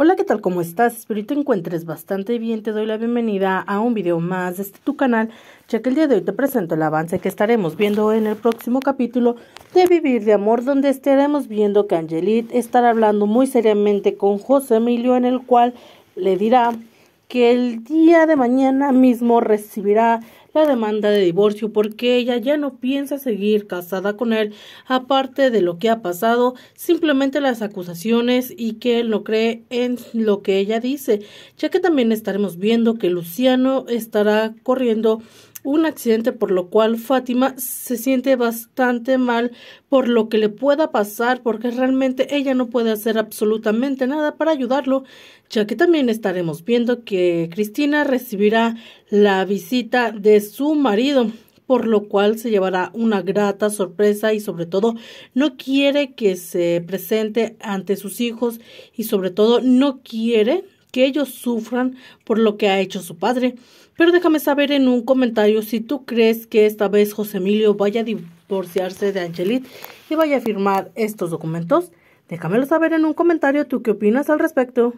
Hola, ¿qué tal? ¿Cómo estás? Espero que te encuentres bastante bien. Te doy la bienvenida a un video más de este tu canal, ya que el día de hoy te presento el avance que estaremos viendo en el próximo capítulo de Vivir de Amor, donde estaremos viendo que Angelit estará hablando muy seriamente con José Emilio, en el cual le dirá que el día de mañana mismo recibirá demanda de divorcio porque ella ya no piensa seguir casada con él, aparte de lo que ha pasado, simplemente las acusaciones y que él no cree en lo que ella dice, ya que también estaremos viendo que Luciano estará corriendo un accidente por lo cual Fátima se siente bastante mal por lo que le pueda pasar porque realmente ella no puede hacer absolutamente nada para ayudarlo ya que también estaremos viendo que Cristina recibirá la visita de su marido, por lo cual se llevará una grata sorpresa y sobre todo no quiere que se presente ante sus hijos y sobre todo no quiere que ellos sufran por lo que ha hecho su padre. Pero déjame saber en un comentario si tú crees que esta vez José Emilio vaya a divorciarse de Angelit y vaya a firmar estos documentos. Déjamelo saber en un comentario tú qué opinas al respecto.